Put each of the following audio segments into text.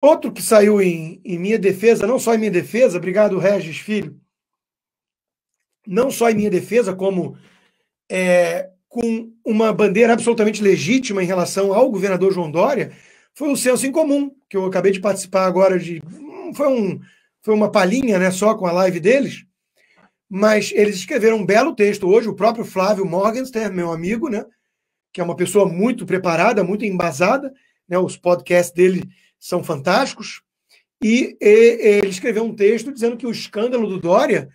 Outro que saiu em, em, minha defesa, não só em minha defesa, obrigado Regis Filho, não só em minha defesa, como é, com uma bandeira absolutamente legítima em relação ao governador João Dória, foi o Senso em Comum, que eu acabei de participar agora de. Hum, foi, um, foi uma palhinha né, só com a live deles, mas eles escreveram um belo texto hoje, o próprio Flávio Morgenstern, meu amigo, né, que é uma pessoa muito preparada, muito embasada, né, os podcasts dele são fantásticos, e, e ele escreveu um texto dizendo que o escândalo do Dória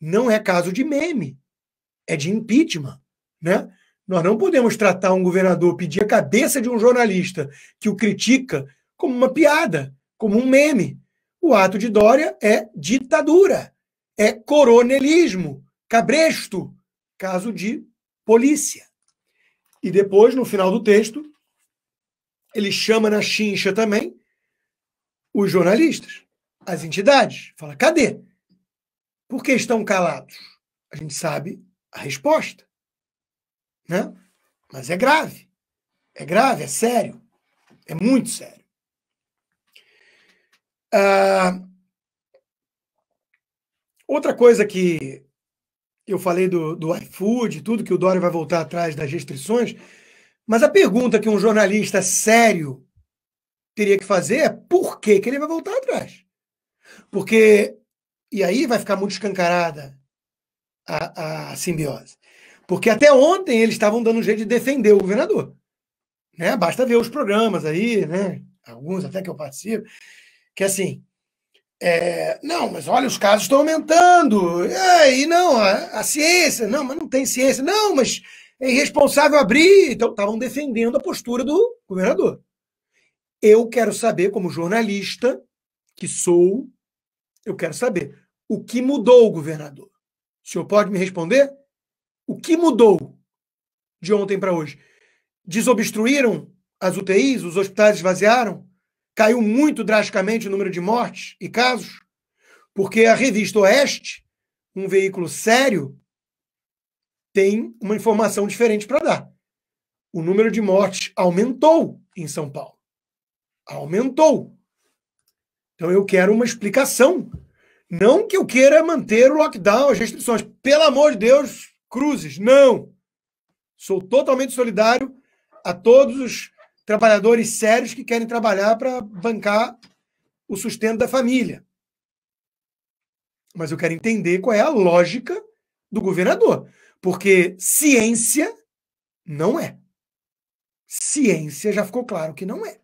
não é caso de meme, é de impeachment. Né? Nós não podemos tratar um governador, pedir a cabeça de um jornalista que o critica como uma piada, como um meme. O ato de Dória é ditadura, é coronelismo, cabresto, caso de polícia. E depois, no final do texto, ele chama na chincha também os jornalistas, as entidades. Fala, cadê? Por que estão calados? A gente sabe a resposta. Né? Mas é grave. É grave, é sério. É muito sério. Ah, outra coisa que eu falei do, do iFood, tudo que o Dória vai voltar atrás das restrições, mas a pergunta que um jornalista sério teria que fazer é por que, que ele vai voltar atrás. Porque, e aí vai ficar muito escancarada a, a simbiose. Porque até ontem eles estavam dando um jeito de defender o governador. Né? Basta ver os programas aí, né? alguns até que eu participo, que assim, é, não, mas olha, os casos estão aumentando. É, e não, a, a, ciência, não, mas não tem ciência. Não, mas é irresponsável abrir. Então, estavam defendendo a postura do governador. Eu quero saber, como jornalista que sou, eu quero saber o que mudou, governador. O senhor pode me responder? O que mudou de ontem para hoje? Desobstruíram as UTIs? Os hospitais esvaziaram? Caiu muito drasticamente o número de mortes e casos? Porque a revista Oeste, um veículo sério, tem uma informação diferente para dar. O número de mortes aumentou em São Paulo aumentou. Então eu quero uma explicação. Não que eu queira manter o lockdown, as restrições. Pelo amor de Deus, cruzes, não. Sou totalmente solidário a todos os trabalhadores sérios que querem trabalhar para bancar o sustento da família. Mas eu quero entender qual é a lógica do governador. Porque ciência não é. Ciência já ficou claro que não é.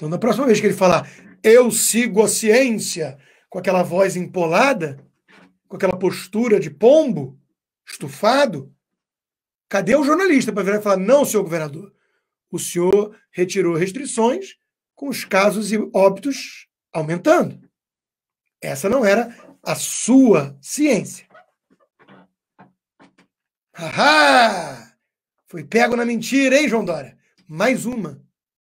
Então, na próxima vez que ele falar eu sigo a ciência, com aquela voz empolada, com aquela postura de pombo, estufado, cadê o jornalista para virar e falar: não, senhor governador, o senhor retirou restrições com os casos e óbitos aumentando. Essa não era a sua ciência. Haha! Foi pego na mentira, hein, João Dória? Mais uma.